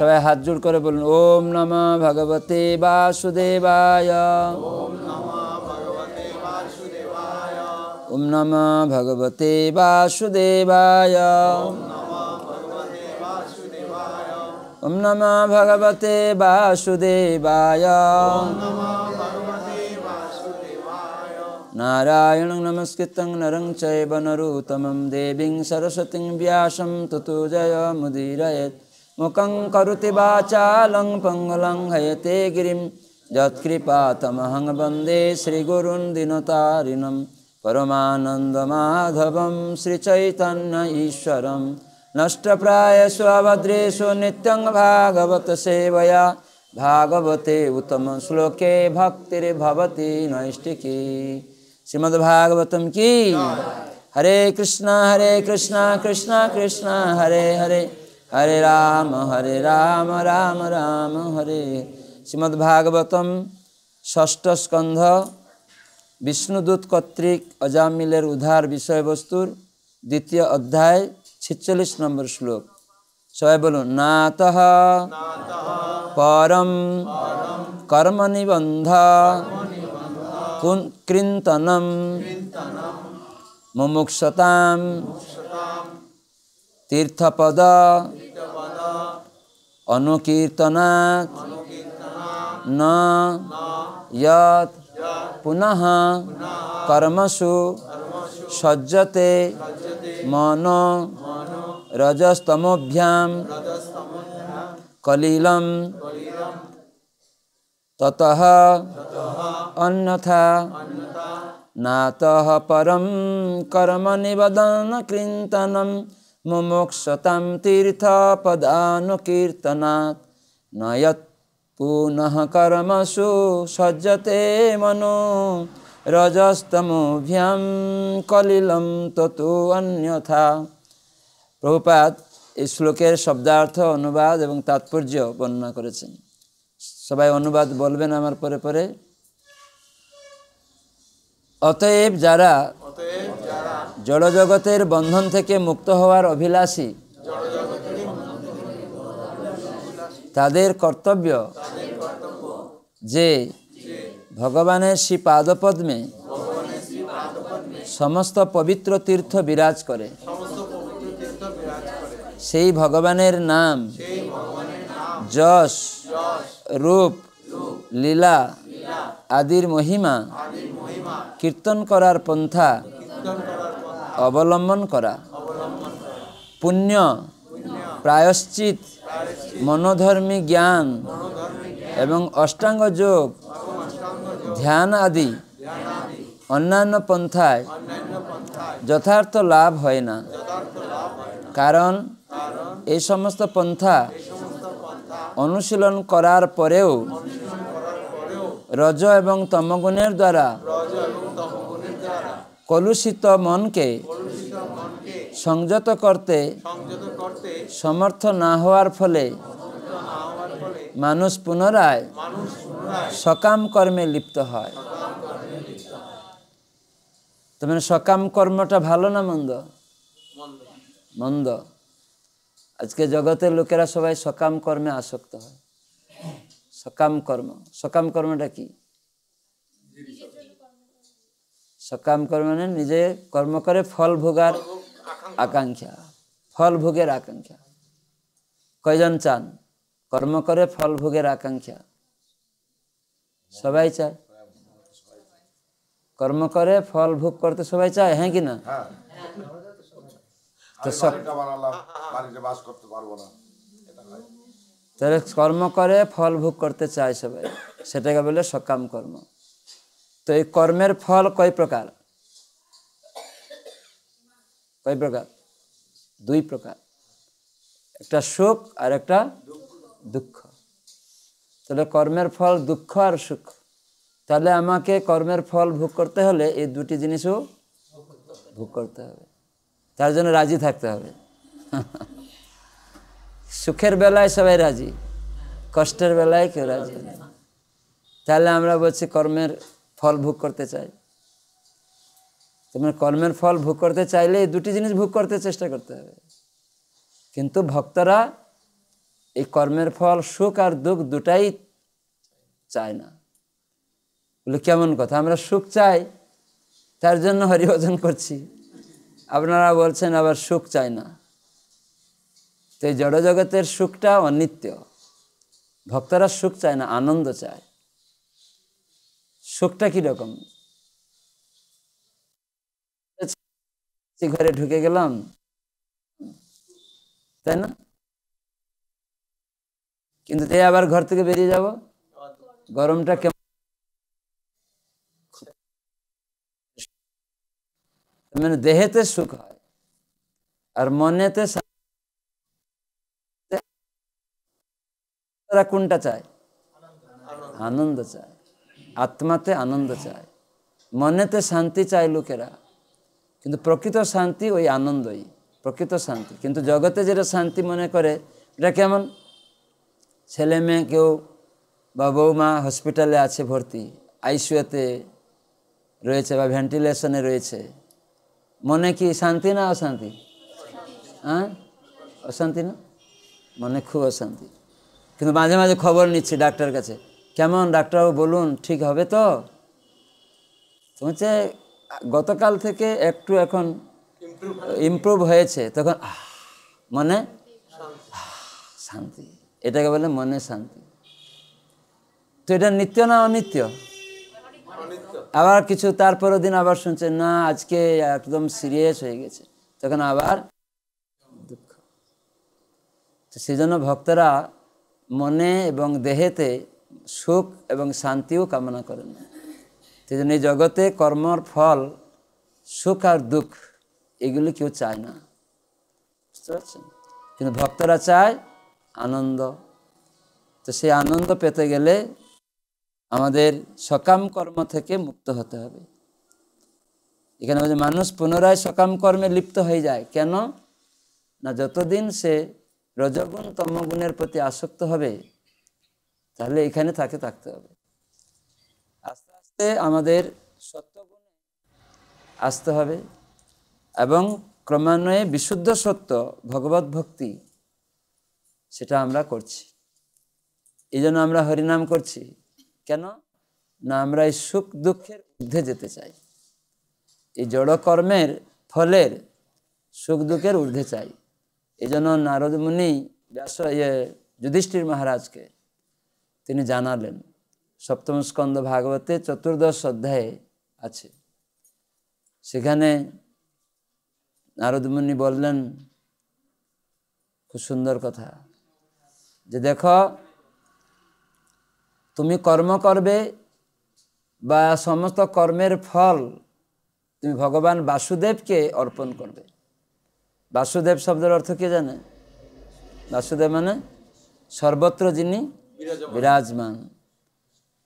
সবাই হাত জোর করে বলুন ওম নম ভগবতে বাসুদেবায় ওম নম ভগবতে বাসুদেবায় ওম নম ভগবতে বাসুদেবায় नारायणं नमस्कृतं नरं चैव नरोत्तमं देवीं सरस्वतीं व्यासं ततो जयमुदीरयेत् मुखं करुति वाचालं पङ्गलं हयते गिरिं यत्कृपातमहं वन्दे दिनतारिणं परमानन्दमाधवं श्रीचैतन्य ईश्वरं नष्टप्रायशु अभद्रेषु नित्यं भागवत सेवया भागवते उत्तमश्लोके भक्तिर्भवति नैष्टिकी श्रीमद्भागवतं की हरे कृष्ण हरे कृष्ण कृष्ण कृष्ण हरे हरे হরে রাম হরে রাম রাম রাম হরে শ্রীমদ্ভাগবতম ষষ্ঠ স্কন্ধ বিষ্ণুদূত কর্তৃক অজামিলের উদ্ধার বিষয়বস্তুর দ্বিতীয় অধ্যায় ছিচল্লিশ নম্বর শ্লোক সবাই বলুন নাত পরম কর্ম নিবন্ধ কৃন্তনম মুমুক্ষতাম तीर्थपद अनुकीर्तना न पुनः कर्मसु सज्जते मन रजस्तमोभ्याम कलील ततः अन्यथा नातः परम कर्म निबदन कृंतनम মুমুক্ষতাম তীর্থ পদানুকীর্তনাত यत् পুনঃ কর্মসু সজ্জতে মনো রজস্তমভ্যাম কলিলম ততু অন্যথা প্রভুপাত এই শ্লোকের শব্দার্থ অনুবাদ এবং তাৎপর্য বর্ণনা করেছেন সবাই অনুবাদ বলবেন আমার পরে পরে অতএব যারা জড়জগতের বন্ধন থেকে মুক্ত হওয়ার অভিলাষী তাদের কর্তব্য যে ভগবানের শ্রী পাদপদ্মে সমস্ত পবিত্র তীর্থ বিরাজ করে সেই ভগবানের নাম যশ রূপ লীলা আদির মহিমা কীর্তন করার পন্থা অবলম্বন করা পুণ্য প্রায়শ্চিত মনোধর্মী জ্ঞান এবং অষ্টাঙ্গ যোগ ধ্যান আদি অন্যান্য পন্থায় যথার্থ লাভ হয় না কারণ এই সমস্ত পন্থা অনুশীলন করার পরেও রজ এবং তমগুণের দ্বারা কলুষিত মনকে সংযত করতে সমর্থ না হওয়ার ফলে মানুষ পুনরায় সকাম কর্মে লিপ্ত হয় তার মানে সকাম কর্মটা ভালো না মন্দ মন্দ আজকে জগতের লোকেরা সবাই সকাম কর্মে আসক্ত হয় সকাম কর্ম সকাম কর্মটা কি সকাম কর্ম মানে নিজে কর্ম করে ফল ভোগার আকাঙ্ক্ষা ফল ভোগের আকাঙ্ক্ষা কয়জন চান কর্ম করে ফল ভোগের আকাঙ্ক্ষা সবাই চায় কর্ম করে ফল ভোগ করতে সবাই চায় হ্যাঁ কি না হ্যাঁ। তো সব বাস করতে পারবো না তাহলে কর্ম করে ফল ভোগ করতে চায় সবাই সেটাকে বলে সকাম কর্ম তো এই কর্মের ফল কয় প্রকার কয় প্রকার দুই প্রকার একটা সুখ আর একটা দুঃখ তাহলে কর্মের ফল দুঃখ আর সুখ তাহলে আমাকে কর্মের ফল ভোগ করতে হলে এই দুটি জিনিসও ভোগ করতে হবে তার জন্য রাজি থাকতে হবে সুখের বেলায় সবাই রাজি কষ্টের বেলায় কেউ রাজি তাহলে আমরা বলছি কর্মের ফল ভোগ করতে চাই তোমার কর্মের ফল ভোগ করতে চাইলে এই দুটি জিনিস ভোগ করতে চেষ্টা করতে হবে কিন্তু ভক্তরা এই কর্মের ফল সুখ আর দুঃখ দুটাই চায় না বলে কেমন কথা আমরা সুখ চাই তার জন্য হরিভজন করছি আপনারা বলছেন আবার সুখ চায় না তো এই জড়জগতের সুখটা অনিত্য ভক্তরা সুখ চায় না আনন্দ চায় সুখটা কীরকম ঘরে ঢুকে গেলাম তাই না কিন্তু তাই আবার ঘর থেকে বেরিয়ে যাব গরমটা কেমন মানে দেহেতে সুখ হয় আর মনেতে তারা কোনটা চায় আনন্দ চায় আত্মাতে আনন্দ চায় মনেতে শান্তি চায় লোকেরা কিন্তু প্রকৃত শান্তি ওই আনন্দই প্রকৃত শান্তি কিন্তু জগতে যেটা শান্তি মনে করে এটা কেমন ছেলে মেয়ে কেউ বা বৌমা হসপিটালে আছে ভর্তি আইসিউতে রয়েছে বা ভেন্টিলেশনে রয়েছে মনে কি শান্তি না অশান্তি হ্যাঁ অশান্তি না মনে খুব অশান্তি কিন্তু মাঝে মাঝে খবর নিচ্ছি ডাক্তার কাছে কেমন ডাক্তারবাবু বলুন ঠিক হবে তো হচ্ছে গতকাল থেকে একটু এখন ইমপ্রুভ হয়েছে তখন মনে শান্তি এটাকে বলে মনে শান্তি তো এটা নিত্য না অনিত্য আবার কিছু তারপরের দিন আবার শুনছে না আজকে একদম সিরিয়াস হয়ে গেছে তখন আবার দুঃখ তো সেই জন্য ভক্তরা মনে এবং দেহেতে সুখ এবং শান্তিও কামনা করেন সেই জন্য এই জগতে কর্মর ফল সুখ আর দুঃখ এগুলি কেউ চায় না বুঝতে পারছেন কিন্তু ভক্তরা চায় আনন্দ তো সেই আনন্দ পেতে গেলে আমাদের সকাম কর্ম থেকে মুক্ত হতে হবে এখানে মানুষ পুনরায় সকাম কর্মে লিপ্ত হয়ে যায় কেন না যতদিন সে রজগুণ তমগুণের প্রতি আসক্ত হবে তাহলে এখানে তাকে থাকতে হবে আস্তে আস্তে আমাদের সত্যগুণে আসতে হবে এবং ক্রমান্বয়ে বিশুদ্ধ সত্য ভগবত ভক্তি সেটা আমরা করছি এই জন্য আমরা হরিনাম করছি কেন না আমরা এই সুখ দুঃখের ঊর্ধ্বে যেতে চাই এই জড়কর্মের ফলের সুখ দুঃখের ঊর্ধ্বে চাই এই জন্য মুনি ব্যাস ইয়ে যুধিষ্ঠির মহারাজকে তিনি জানালেন সপ্তম স্কন্দ ভাগবতে চতুর্দশ অধ্যায়ে আছে সেখানে নারদমুনি বললেন খুব সুন্দর কথা যে দেখো তুমি কর্ম করবে বা সমস্ত কর্মের ফল তুমি ভগবান বাসুদেবকে অর্পণ করবে বাসুদেব শব্দের অর্থ কে জানে বাসুদেব মানে সর্বত্র যিনি বিরাজমান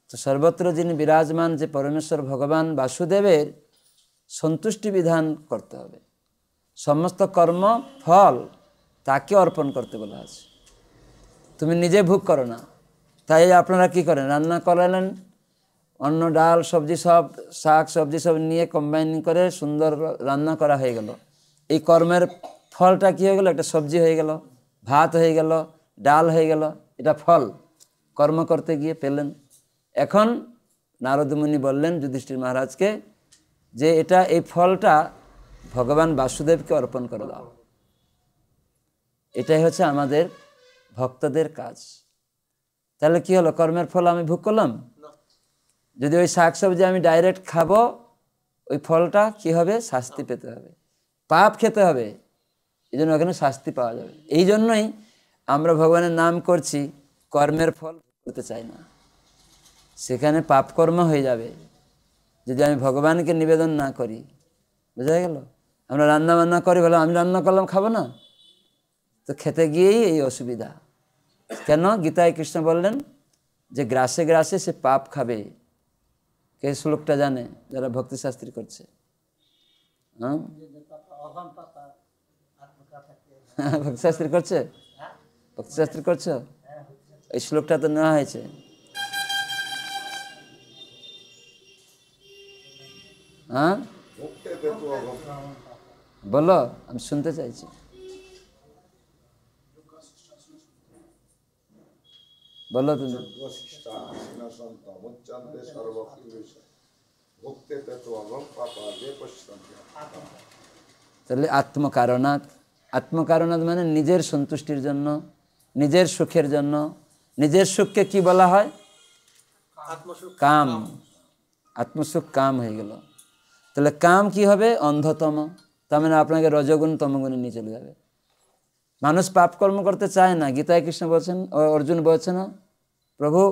তো সর্বত্র যিনি বিরাজমান যে পরমেশ্বর ভগবান বাসুদেবের সন্তুষ্টি বিধান করতে হবে সমস্ত কর্ম ফল তাকে অর্পণ করতে বলা আছে তুমি নিজে ভোগ করো না তাই আপনারা কি করেন রান্না করালেন অন্য ডাল সবজি সব শাক সবজি সব নিয়ে কম্বাইন করে সুন্দর রান্না করা হয়ে গেল এই কর্মের ফলটা কী হয়ে গেল একটা সবজি হয়ে গেল ভাত হয়ে গেল ডাল হয়ে গেল এটা ফল কর্ম করতে গিয়ে পেলেন এখন নারদমণি বললেন যুধিষ্ঠির মহারাজকে যে এটা এই ফলটা ভগবান বাসুদেবকে অর্পণ করে দাও এটাই হচ্ছে আমাদের ভক্তদের কাজ তাহলে কি হলো কর্মের ফল আমি ভোগ করলাম যদি ওই শাক সবজি আমি ডাইরেক্ট খাবো ওই ফলটা কি হবে শাস্তি পেতে হবে পাপ খেতে হবে এই জন্য ওখানে শাস্তি পাওয়া যাবে এই জন্যই আমরা ভগবানের নাম করছি কর্মের ফল করতে চাই না সেখানে পাপকর্ম হয়ে যাবে যদি আমি ভগবানকে নিবেদন না করি বোঝা গেল আমরা রান্না বান্না করি বলো আমি রান্না করলাম খাবো না তো খেতে গিয়েই এই অসুবিধা কেন গীতায় কৃষ্ণ বললেন যে গ্রাসে গ্রাসে সে পাপ খাবে কে শ্লোকটা জানে যারা ভক্তিশাস্ত্রী করছে হ্যাঁ ভক্তিশাস্ত্রী করছে ভক্তিশাস্ত্রী করছো এই শ্লোকটা তো নেওয়া হয়েছে হ্যাঁ বলো আমি শুনতে চাইছি বলো তুমি তাহলে আত্মকারণাথ আত্মকারণাদ মানে নিজের সন্তুষ্টির জন্য নিজের সুখের জন্য নিজের সুখকে কি বলা হয় কাম আত্মসুখ কাম হয়ে গেল তাহলে কাম কি হবে অন্ধতম তার মানে আপনাকে রজগুণ তমগুণে নিয়ে চলে যাবে মানুষ পাপকর্ম করতে চায় না গীতায় কৃষ্ণ বলছেন অর্জুন বলছেন প্রভু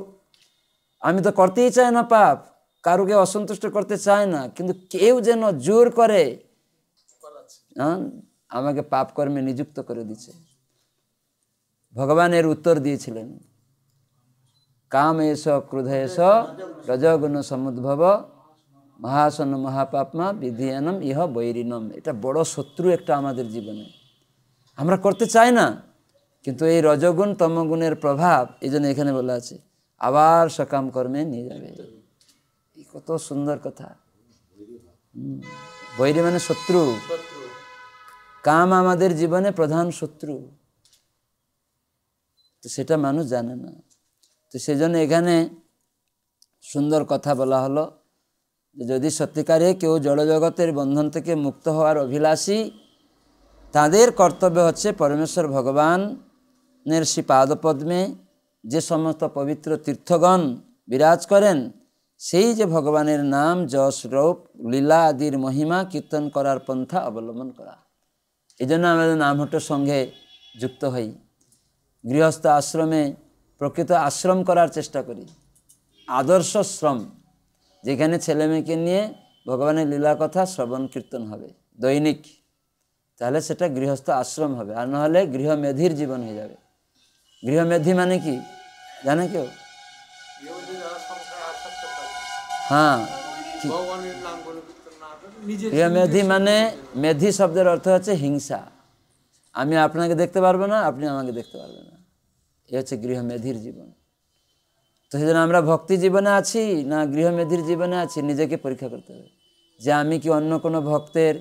আমি তো করতেই চাই না পাপ কারুকে অসন্তুষ্ট করতে চায় না কিন্তু কেউ যেন জোর করে আমাকে পাপ কর্মে নিযুক্ত করে দিচ্ছে ভগবানের উত্তর দিয়েছিলেন কাম এস ক্রোধ এস রজগুণ সমুদ্ভব মহাসন মহাপাপমা বিধিয়ানম ইহ বৈরিনম এটা বড় শত্রু একটা আমাদের জীবনে আমরা করতে চাই না কিন্তু এই রজগুণ তমগুণের প্রভাব এই জন্য এখানে বলা আছে আবার সকাম কর্মে নিয়ে যাবে কত সুন্দর কথা বৈরী মানে শত্রু কাম আমাদের জীবনে প্রধান শত্রু তো সেটা মানুষ জানে না তো সেজন্য এখানে সুন্দর কথা বলা হলো যদি সত্যিকারে কেউ জলজগতের বন্ধন থেকে মুক্ত হওয়ার অভিলাষী তাদের কর্তব্য হচ্ছে পরমেশ্বর ভগবানের শ্রী পাদপদ্মে যে সমস্ত পবিত্র তীর্থগণ বিরাজ করেন সেই যে ভগবানের নাম যশ রৌপ লীলা আদির মহিমা কীর্তন করার পন্থা অবলম্বন করা এই জন্য আমরা নামহট্টর সঙ্গে যুক্ত হই গৃহস্থ আশ্রমে প্রকৃত আশ্রম করার চেষ্টা করি আদর্শ শ্রম যেখানে ছেলে মেয়েকে নিয়ে ভগবানের লীলা কথা শ্রবণ কীর্তন হবে দৈনিক তাহলে সেটা গৃহস্থ আশ্রম হবে আর নাহলে গৃহমেধির জীবন হয়ে যাবে গৃহমেধি মানে কি জানে কেউ হ্যাঁ মেধি মানে মেধি শব্দের অর্থ হচ্ছে হিংসা আমি আপনাকে দেখতে পারবো না আপনি আমাকে দেখতে পারবেন না এ হচ্ছে গৃহমেধির জীবন তো সেজন্য আমরা ভক্তি জীবনে আছি না গৃহমেধির জীবনে আছি নিজেকে পরীক্ষা করতে হবে যে আমি কি অন্য কোনো ভক্তের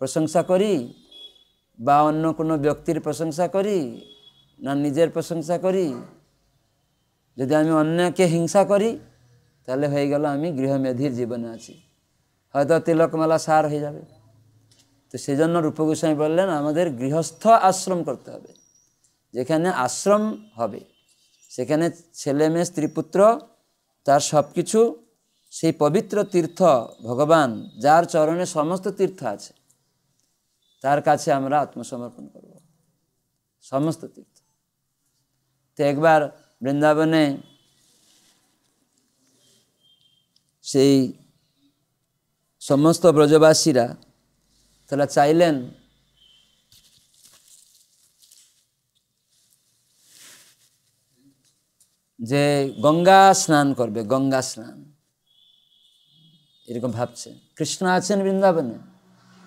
প্রশংসা করি বা অন্য কোনো ব্যক্তির প্রশংসা করি না নিজের প্রশংসা করি যদি আমি অন্যকে হিংসা করি তাহলে হয়ে গেল আমি গৃহমেধির জীবনে আছি হয়তো মেলা সার হয়ে যাবে তো সেই জন্য রূপগোস্বামী বললেন আমাদের গৃহস্থ আশ্রম করতে হবে যেখানে আশ্রম হবে সেখানে ছেলে মেয়ে স্ত্রী পুত্র তার সব কিছু সেই পবিত্র তীর্থ ভগবান যার চরণে সমস্ত তীর্থ আছে তার কাছে আমরা আত্মসমর্পণ করব সমস্ত তীর্থ তো একবার বৃন্দাবনে সেই সমস্ত ব্রজবাসীরা তারা চাইলেন যে গঙ্গা স্নান করবে গঙ্গা স্নান এরকম ভাবছে কৃষ্ণ আছেন বৃন্দাবনে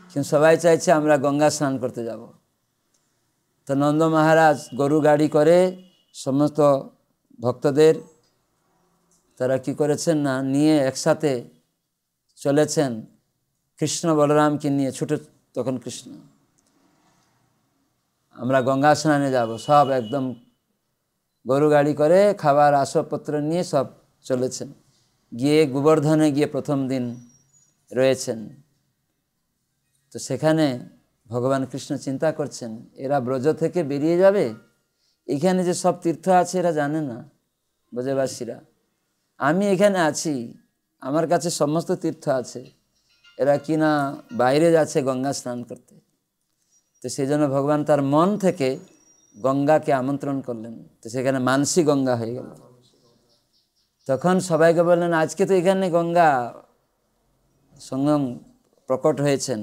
কিন্তু সবাই চাইছে আমরা গঙ্গা স্নান করতে যাব তো নন্দ মহারাজ গরু গাড়ি করে সমস্ত ভক্তদের তারা কি করেছেন না নিয়ে একসাথে চলেছেন কৃষ্ণ বলরামকে নিয়ে ছোট তখন কৃষ্ণ আমরা গঙ্গা স্নানে যাব সব একদম গরু গাড়ি করে খাবার আসবাবপত্র নিয়ে সব চলেছেন গিয়ে গোবর্ধনে গিয়ে প্রথম দিন রয়েছেন তো সেখানে ভগবান কৃষ্ণ চিন্তা করছেন এরা ব্রজ থেকে বেরিয়ে যাবে এখানে যে সব তীর্থ আছে এরা জানে না ব্রজবাসীরা আমি এখানে আছি আমার কাছে সমস্ত তীর্থ আছে এরা কিনা বাইরে যাচ্ছে গঙ্গা স্নান করতে তো সেই জন্য ভগবান তার মন থেকে গঙ্গাকে আমন্ত্রণ করলেন তো সেখানে মানসী গঙ্গা হয়ে গেল তখন সবাইকে বললেন আজকে তো এখানে গঙ্গা সঙ্গম প্রকট হয়েছেন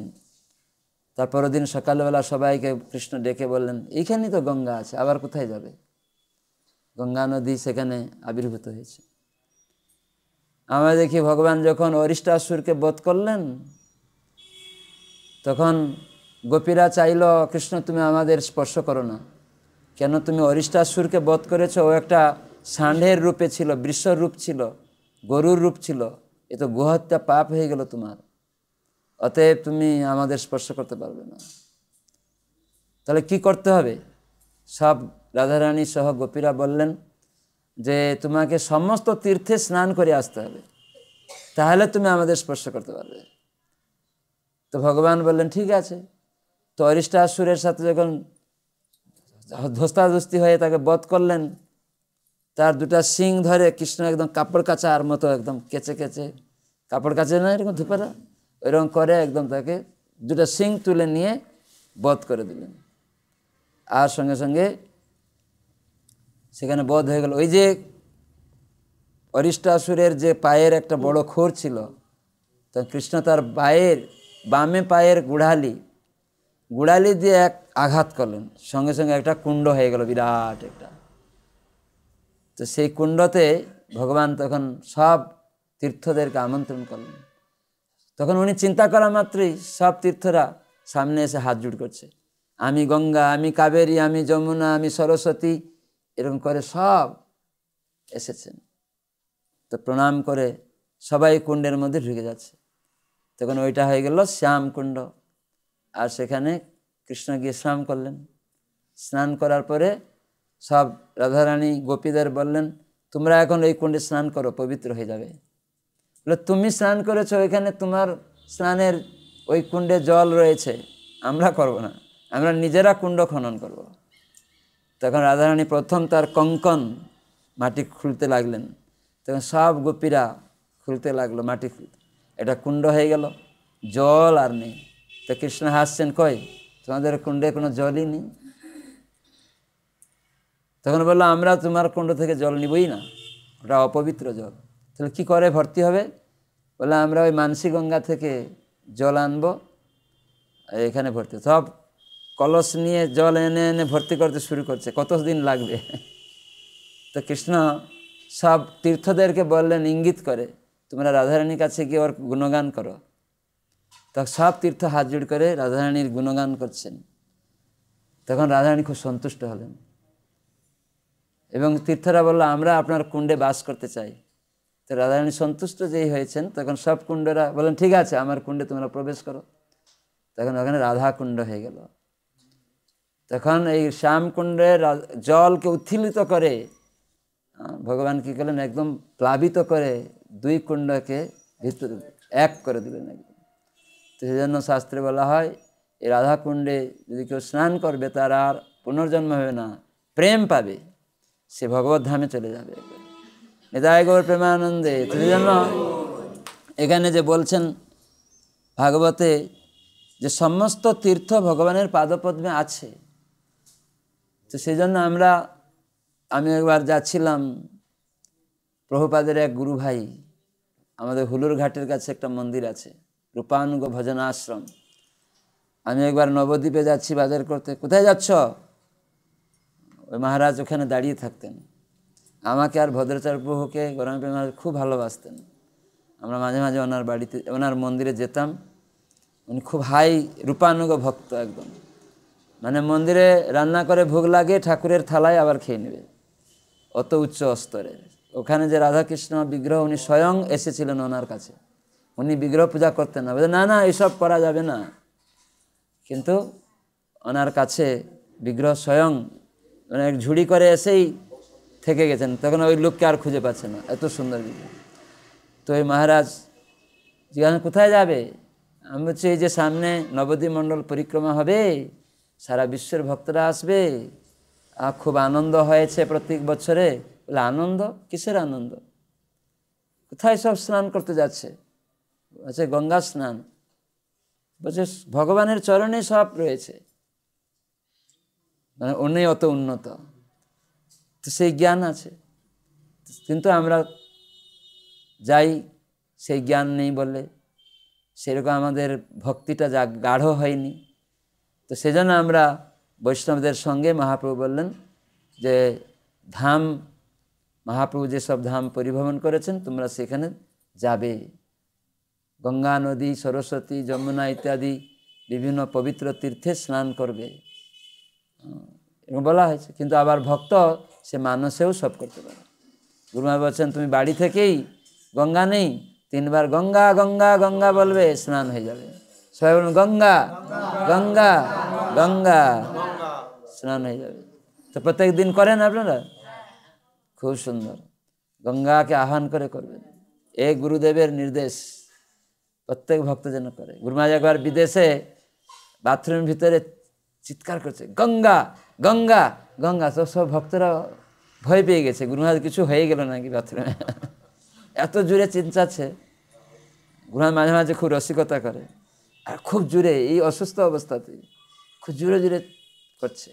তারপর দিন সকালবেলা সবাইকে কৃষ্ণ ডেকে বললেন এইখানেই তো গঙ্গা আছে আবার কোথায় যাবে গঙ্গা নদী সেখানে আবির্ভূত হয়েছে আমরা দেখি ভগবান যখন অরিষ্টাসুরকে বধ করলেন তখন গোপীরা চাইল কৃষ্ণ তুমি আমাদের স্পর্শ করো না কেন তুমি অরিষ্টাসুরকে বধ করেছ ও একটা ষাঁড়ের রূপে ছিল বৃষর রূপ ছিল গরুর রূপ ছিল এ তো গুহত্যা পাপ হয়ে গেল তোমার অতএব তুমি আমাদের স্পর্শ করতে পারবে না তাহলে কি করতে হবে সব রাধারানী সহ গোপীরা বললেন যে তোমাকে সমস্ত তীর্থে স্নান করে আসতে হবে তাহলে তুমি আমাদের স্পর্শ করতে পারবে তো ভগবান বললেন ঠিক আছে তো অরিষ্টাসুরের সাথে যখন ধস্তাধস্তি হয়ে তাকে বধ করলেন তার দুটা সিং ধরে কৃষ্ণ একদম কাপড় কাচার মতো একদম কেচে কেচে কাপড় কাচে না এরকম ধুপেরা ওইরকম করে একদম তাকে দুটা সিং তুলে নিয়ে বধ করে দিলেন আর সঙ্গে সঙ্গে সেখানে বধ হয়ে গেল ওই যে অরিষ্টাসুরের যে পায়ের একটা বড় খোর ছিল তো কৃষ্ণ তার পায়ের বামে পায়ের গুড়ালি গুড়ালি দিয়ে এক আঘাত করলেন সঙ্গে সঙ্গে একটা কুণ্ড হয়ে গেল বিরাট একটা তো সেই কুণ্ডতে ভগবান তখন সব তীর্থদেরকে আমন্ত্রণ করলেন তখন উনি চিন্তা করা মাত্রই সব তীর্থরা সামনে এসে হাত জুট করছে আমি গঙ্গা আমি কাবেরী আমি যমুনা আমি সরস্বতী এরকম করে সব এসেছেন তো প্রণাম করে সবাই কুণ্ডের মধ্যে ঢুকে যাচ্ছে তখন ওইটা হয়ে গেল শ্যামকুণ্ড আর সেখানে কৃষ্ণ গিয়ে স্নান করলেন স্নান করার পরে সব রাধারানী গোপীদের বললেন তোমরা এখন ওই কুণ্ডে স্নান করো পবিত্র হয়ে যাবে বলে তুমি স্নান করেছো ওইখানে তোমার স্নানের ওই কুণ্ডে জল রয়েছে আমরা করব না আমরা নিজেরা কুণ্ড খনন করবো তখন রাধারানী প্রথম তার কঙ্কন মাটি খুলতে লাগলেন তখন সব গোপীরা খুলতে লাগলো মাটি এটা কুণ্ড হয়ে গেল জল আর নেই তো কৃষ্ণ হাসছেন কই তোমাদের কুণ্ডে কোনো জলই নেই তখন বললো আমরা তোমার কুণ্ড থেকে জল নিবই না ওটা অপবিত্র জল তাহলে কী করে ভর্তি হবে বলে আমরা ওই মানসী গঙ্গা থেকে জল আনবো এখানে ভর্তি সব কলস নিয়ে জল এনে এনে ভর্তি করতে শুরু করছে কত দিন লাগবে তো কৃষ্ণ সব তীর্থদেরকে বললেন ইঙ্গিত করে তোমরা রাধারানীর কাছে গিয়ে ওর গুণগান করো তখন সব তীর্থ হাত করে রাধারানীর গুণগান করছেন তখন রাধারানী খুব সন্তুষ্ট হলেন এবং তীর্থরা বলল আমরা আপনার কুণ্ডে বাস করতে চাই তো রাধারানী সন্তুষ্ট যেই হয়েছেন তখন সব কুণ্ডরা বলেন ঠিক আছে আমার কুণ্ডে তোমরা প্রবেশ করো তখন ওখানে রাধা কুণ্ড হয়ে গেল তখন এই শ্যামকুণ্ডে জলকে উত্থিলিত করে ভগবান কী করলেন একদম প্লাবিত করে দুই কুণ্ডকে ভিতর এক করে দিলেন একদম তো সেজন্য শাস্ত্রে বলা হয় এই রাধাকুণ্ডে যদি কেউ স্নান করবে তার আর পুনর্জন্ম হবে না প্রেম পাবে সে ভগবত ধামে চলে যাবে নিতাই গৌর প্রেমানন্দে সেজন্য এখানে যে বলছেন ভাগবতে যে সমস্ত তীর্থ ভগবানের পাদপদ্মে আছে তো সেই জন্য আমরা আমি একবার যাচ্ছিলাম প্রভুপাদের এক গুরু ভাই আমাদের হুলুর ঘাটের কাছে একটা মন্দির আছে রূপানুগ ভজন আশ্রম আমি একবার নবদ্বীপে যাচ্ছি বাজার করতে কোথায় যাচ্ছ ওই মহারাজ ওখানে দাঁড়িয়ে থাকতেন আমাকে আর ভদ্রাচার প্রভুকে গোরামী মহারাজ খুব ভালোবাসতেন আমরা মাঝে মাঝে ওনার বাড়িতে ওনার মন্দিরে যেতাম উনি খুব হাই রূপানুগ ভক্ত একদম মানে মন্দিরে রান্না করে ভোগ লাগে ঠাকুরের থালায় আবার খেয়ে নেবে অত উচ্চ স্তরের ওখানে যে রাধাকৃষ্ণ বিগ্রহ উনি স্বয়ং এসেছিলেন ওনার কাছে উনি বিগ্রহ পূজা করতেন না না না এসব করা যাবে না কিন্তু ওনার কাছে বিগ্রহ স্বয়ং মানে ঝুড়ি করে এসেই থেকে গেছেন তখন ওই লোককে আর খুঁজে পাচ্ছে না এত সুন্দর বিগ্রহ তো ওই মহারাজ জিজ্ঞাসা কোথায় যাবে আমি বলছি এই যে সামনে নবদ্বীপ মণ্ডল পরিক্রমা হবে সারা বিশ্বের ভক্তরা আসবে খুব আনন্দ হয়েছে প্রত্যেক বছরে বলে আনন্দ কিসের আনন্দ কোথায় সব স্নান করতে যাচ্ছে আছে গঙ্গা স্নান বলছে ভগবানের চরণে সব রয়েছে মানে অন্যই অত উন্নত তো সেই জ্ঞান আছে কিন্তু আমরা যাই সেই জ্ঞান নেই বলে সেরকম আমাদের ভক্তিটা যা গাঢ় হয়নি তো সেজন্য আমরা বৈষ্ণবদের সঙ্গে মহাপ্রভু বললেন যে ধাম মহাপ্রভু যেসব ধাম পরিভ্রমণ করেছেন তোমরা সেখানে যাবে গঙ্গা নদী সরস্বতী যমুনা ইত্যাদি বিভিন্ন পবিত্র তীর্থে স্নান করবে এবং বলা হয়েছে কিন্তু আবার ভক্ত সে মানসেও সব করতে পারে গুরুমা বলছেন তুমি বাড়ি থেকেই গঙ্গা নেই তিনবার গঙ্গা গঙ্গা গঙ্গা বলবে স্নান হয়ে যাবে সবাই বলুন গঙ্গা গঙ্গা গঙ্গা স্নান হয়ে যাবে তো প্রত্যেক দিন করেন আপনারা খুব সুন্দর গঙ্গাকে আহ্বান করে করবেন এ গুরুদেবের নির্দেশ প্রত্যেক ভক্ত যেন করে গুরুমাজ একবার বিদেশে বাথরুমের ভিতরে চিৎকার করছে গঙ্গা গঙ্গা গঙ্গা তো সব ভক্তরা ভয় পেয়ে গেছে গুরুমাজ কিছু হয়ে গেল নাকি বাথরুমে এত চিন্তা আছে গুরুমাজ মাঝে মাঝে খুব রসিকতা করে আর খুব জোরে এই অসুস্থ অবস্থাতে খুব জোরে জোরে করছে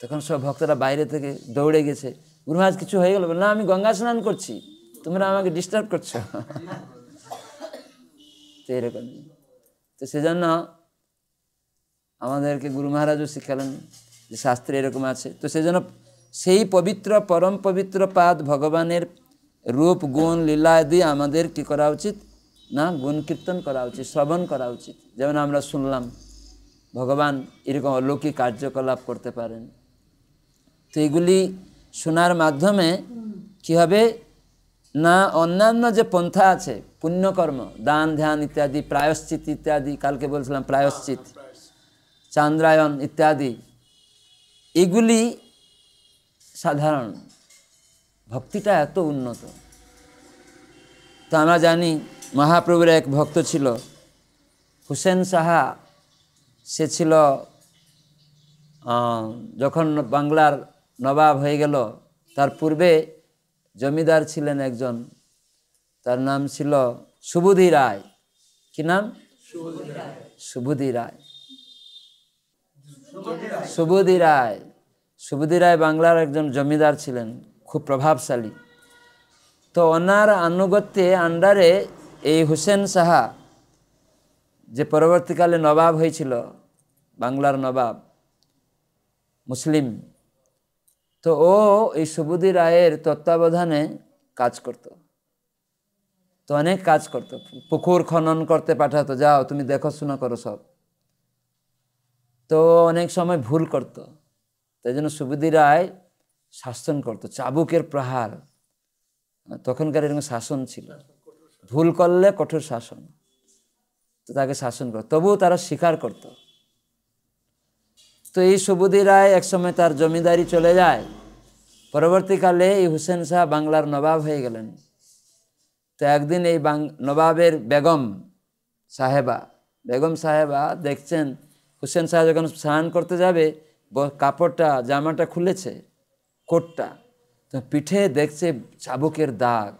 তখন সব ভক্তরা বাইরে থেকে দৌড়ে গেছে গুরুমহাজ কিছু হয়ে গেল না আমি গঙ্গা স্নান করছি তোমরা আমাকে ডিস্টার্ব করছো তো এরকম তো সেজন্য আমাদেরকে গুরু মহারাজও শিখালেন যে শাস্ত্রে এরকম আছে তো সেজন্য সেই পবিত্র পরম পবিত্র পাদ ভগবানের রূপ গুণ লীলা দিয়ে আমাদের কী করা উচিত না গুণ কীর্তন করা উচিত শ্রবণ করা উচিত যেমন আমরা শুনলাম ভগবান এরকম অলৌকিক কার্যকলাপ করতে পারেন তো এগুলি শোনার মাধ্যমে কি হবে না অন্যান্য যে পন্থা আছে পুণ্যকর্ম দান ধ্যান ইত্যাদি প্রায়শ্চিত ইত্যাদি কালকে বলছিলাম প্রায়শ্চিত চান্দ্রায়ণ ইত্যাদি এগুলি সাধারণ ভক্তিটা এত উন্নত তো আমরা জানি মহাপ্রভুর এক ভক্ত ছিল হুসেন সাহা সে ছিল যখন বাংলার নবাব হয়ে গেল তার পূর্বে জমিদার ছিলেন একজন তার নাম ছিল সুবুধি রায় কি নাম সুবুধি রায় সুবুধি রায় সুবুধি রায় বাংলার একজন জমিদার ছিলেন খুব প্রভাবশালী তো ওনার আনুগত্যে আন্ডারে এই হুসেন সাহা যে পরবর্তীকালে নবাব হয়েছিল বাংলার নবাব মুসলিম তো ও এই সুবুদি রায়ের তত্ত্বাবধানে কাজ করত তো অনেক কাজ করত পুকুর খনন করতে পাঠাতো যাও তুমি দেখো শোনা করো সব তো অনেক সময় ভুল করত তাই জন্য সুবুদি রায় শাসন করত চাবুকের প্রহার তখনকার এরকম শাসন ছিল ভুল করলে কঠোর শাসন তো তাকে শাসন করত তবুও তারা স্বীকার করত তো এই সুবুদি রায় একসময় তার জমিদারি চলে যায় পরবর্তীকালে এই হুসেন শাহ বাংলার নবাব হয়ে গেলেন তো একদিন এই নবাবের বেগম সাহেবা বেগম সাহেবা দেখছেন হুসেন শাহ যখন স্নান করতে যাবে কাপড়টা জামাটা খুলেছে কোটটা তো পিঠে দেখছে চাবুকের দাগ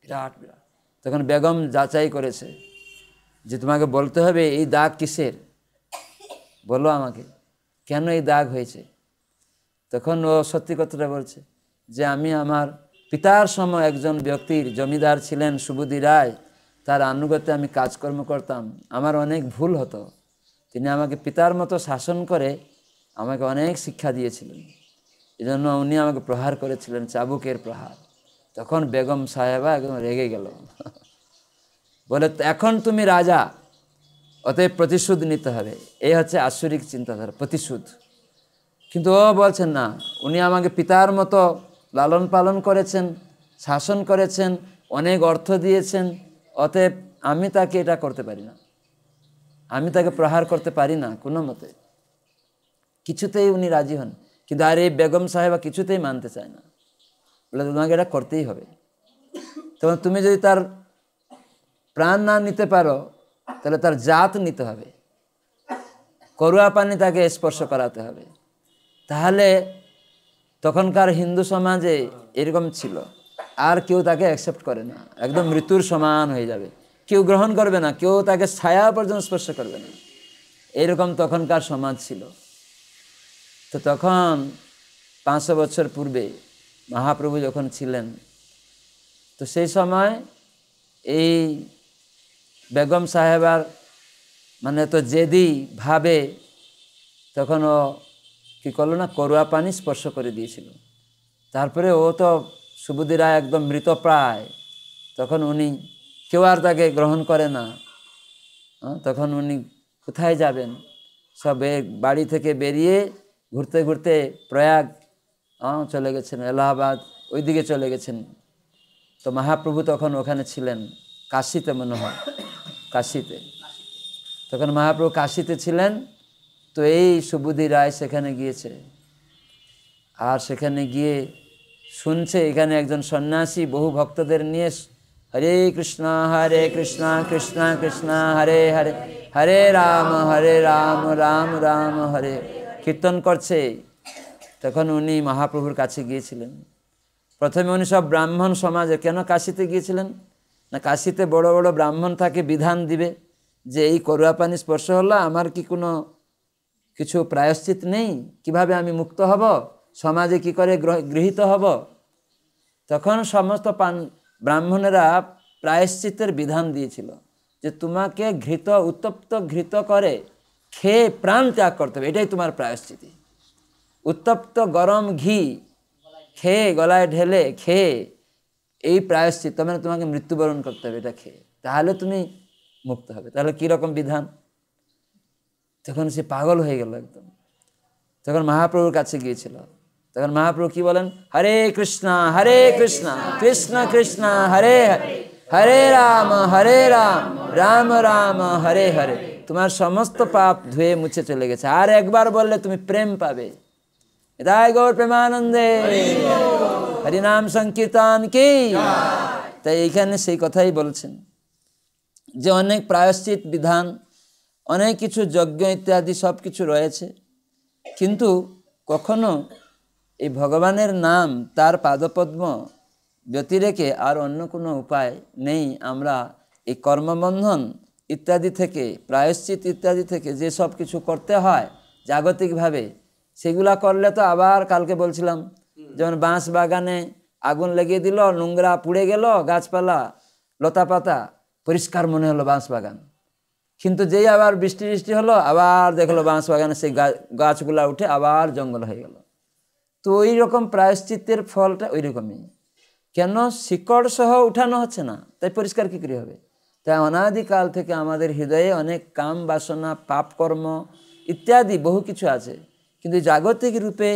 বিরাট বিরাট তখন বেগম যাচাই করেছে যে তোমাকে বলতে হবে এই দাগ কিসের বলো আমাকে কেন এই দাগ হয়েছে তখন ও সত্যি কথাটা বলছে যে আমি আমার পিতার সময় একজন ব্যক্তির জমিদার ছিলেন সুবুদি রায় তার আনুগত্যে আমি কাজকর্ম করতাম আমার অনেক ভুল হতো তিনি আমাকে পিতার মতো শাসন করে আমাকে অনেক শিক্ষা দিয়েছিলেন এজন্য উনি আমাকে প্রহার করেছিলেন চাবুকের প্রহার তখন বেগম সাহেবা একদম রেগে গেল বলে এখন তুমি রাজা অতএব প্রতিশোধ নিতে হবে এই হচ্ছে আশ্বরিক চিন্তাধারা প্রতিশোধ কিন্তু ও বলছেন না উনি আমাকে পিতার মতো লালন পালন করেছেন শাসন করেছেন অনেক অর্থ দিয়েছেন অতএব আমি তাকে এটা করতে পারি না আমি তাকে প্রহার করতে পারি না কোনো মতে কিছুতেই উনি রাজি হন কিন্তু আর এই বেগম সাহেবা কিছুতেই মানতে চায় না বলে তোমাকে এটা করতেই হবে তখন তুমি যদি তার প্রাণ না নিতে পারো তাহলে তার জাত নিতে হবে করুয়া পানি তাকে স্পর্শ করাতে হবে তাহলে তখনকার হিন্দু সমাজে এরকম ছিল আর কেউ তাকে অ্যাকসেপ্ট করে না একদম মৃত্যুর সমান হয়ে যাবে কেউ গ্রহণ করবে না কেউ তাকে ছায়া পর্যন্ত স্পর্শ করবে না এরকম তখনকার সমাজ ছিল তো তখন পাঁচশো বছর পূর্বে মহাপ্রভু যখন ছিলেন তো সেই সময় এই বেগম সাহেবার মানে তো জেদি ভাবে তখন ও কী করলো না করুয়া পানি স্পর্শ করে দিয়েছিল তারপরে ও তো সুবুদি রায় একদম মৃতপ্রায় তখন উনি কেউ আর তাকে গ্রহণ করে না তখন উনি কোথায় যাবেন সবে বাড়ি থেকে বেরিয়ে ঘুরতে ঘুরতে প্রয়াগ চলে গেছেন এলাহাবাদ ওইদিকে চলে গেছেন তো মহাপ্রভু তখন ওখানে ছিলেন কাশিতে মনে হয় কাশিতে তখন মহাপ্রভু কাশিতে ছিলেন তো এই সুবুদ্ধি রায় সেখানে গিয়েছে আর সেখানে গিয়ে শুনছে এখানে একজন সন্ন্যাসী বহু ভক্তদের নিয়ে হরে কৃষ্ণ হরে কৃষ্ণ কৃষ্ণ কৃষ্ণ হরে হরে হরে রাম হরে রাম রাম রাম হরে কীর্তন করছে তখন উনি মহাপ্রভুর কাছে গিয়েছিলেন প্রথমে উনি সব ব্রাহ্মণ সমাজে কেন কাশিতে গিয়েছিলেন না কাশিতে বড় বড় ব্রাহ্মণ তাকে বিধান দিবে যে এই করুয়া পানি স্পর্শ হলো আমার কি কোনো কিছু প্রায়শ্চিত নেই কিভাবে আমি মুক্ত হব সমাজে কি করে গৃহীত হব তখন সমস্ত পান ব্রাহ্মণেরা প্রায়শ্চিতের বিধান দিয়েছিল যে তোমাকে ঘৃত উত্তপ্ত ঘৃত করে খেয়ে প্রাণ ত্যাগ করতে হবে এটাই তোমার প্রায়শ্চিতি উত্তপ্ত গরম ঘি খেয়ে গলায় ঢেলে খেয়ে এই প্রায়শ্চিত মানে তোমাকে মৃত্যুবরণ করতে হবে এটা খেয়ে তাহলে তুমি মুক্ত হবে তাহলে কীরকম বিধান তখন সে পাগল হয়ে গেল একদম তখন মহাপ্রভুর কাছে গিয়েছিল তখন মহাপ্রভু কি বলেন হরে কৃষ্ণা হরে কৃষ্ণা কৃষ্ণ কৃষ্ণ হরে হরে হরে রাম হরে রাম রাম রাম হরে হরে তোমার সমস্ত পাপ ধুয়ে মুছে চলে গেছে আর একবার বললে তুমি প্রেম পাবে जय गौर প্রেমানন্দে হরিনাম সংকীর্তন কি তাই এইখানে সেই কথাই বলছেন যে অনেক প্রায়শ্চিত বিধান অনেক কিছু যজ্ঞ ইত্যাদি সব কিছু রয়েছে কিন্তু কখনো এই ভগবানের নাম তার পাদপদ্ম ব্যতিরেকে আর অন্য কোনো উপায় নেই আমরা এই কর্মবন্ধন ইত্যাদি থেকে প্রায়শ্চিত ইত্যাদি থেকে যে সব কিছু করতে হয় জাগতিকভাবে সেগুলা করলে তো আবার কালকে বলছিলাম যেমন বাঁশ বাগানে আগুন লেগে দিল নোংরা পুড়ে গেল গাছপালা লতা পাতা পরিষ্কার মনে হলো বাঁশ বাগান কিন্তু যেই আবার বৃষ্টি বৃষ্টি হলো আবার দেখলো বাঁশ বাগানে সেই গাছগুলা উঠে আবার জঙ্গল হয়ে গেল তো ওই রকম প্রায়শ্চিত্তের ফলটা ওই রকমই কেন শিকড় সহ উঠানো হচ্ছে না তাই পরিষ্কার কী করে হবে তাই অনাদিকাল থেকে আমাদের হৃদয়ে অনেক কাম বাসনা পাপকর্ম ইত্যাদি বহু কিছু আছে কিন্তু জাগতিক রূপে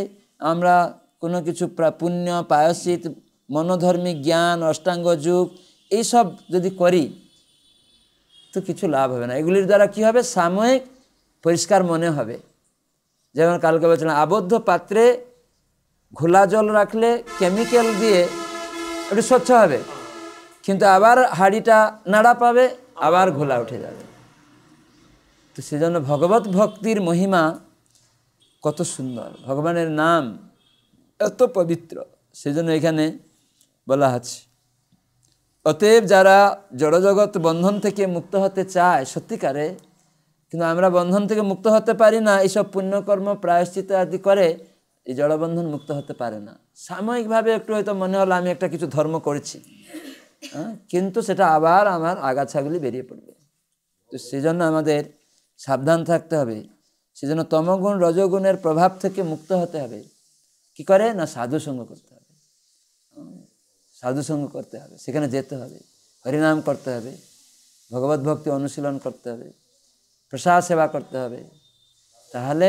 আমরা কোনো কিছু পুণ্য পায়সিত মনোধর্মী জ্ঞান অষ্টাঙ্গ যুগ এইসব যদি করি তো কিছু লাভ হবে না এগুলির দ্বারা কি হবে সাময়িক পরিষ্কার মনে হবে যেমন কালকে বলছিলাম আবদ্ধ পাত্রে ঘোলা জল রাখলে কেমিক্যাল দিয়ে একটু স্বচ্ছ হবে কিন্তু আবার হাড়িটা নাড়া পাবে আবার ঘোলা উঠে যাবে তো সেজন্য ভগবত ভক্তির মহিমা কত সুন্দর ভগবানের নাম এত পবিত্র সেজন্য এখানে বলা আছে অতএব যারা জড়জগৎ বন্ধন থেকে মুক্ত হতে চায় সত্যিকারে কিন্তু আমরা বন্ধন থেকে মুক্ত হতে পারি না এইসব পুণ্যকর্ম প্রায়শ্চিত আদি করে এই জড়বন্ধন মুক্ত হতে পারে না সাময়িকভাবে একটু হয়তো মনে হলো আমি একটা কিছু ধর্ম করেছি হ্যাঁ, কিন্তু সেটা আবার আমার আগাছাগুলি বেরিয়ে পড়বে তো সেজন্য আমাদের সাবধান থাকতে হবে সেজন্য তমগুণ রজগুণের প্রভাব থেকে মুক্ত হতে হবে কি করে না সাধুসঙ্গ করতে হবে সাধুসঙ্গ করতে হবে সেখানে যেতে হবে হরিনাম করতে হবে ভগবত ভক্তি অনুশীলন করতে হবে প্রসাদ সেবা করতে হবে তাহলে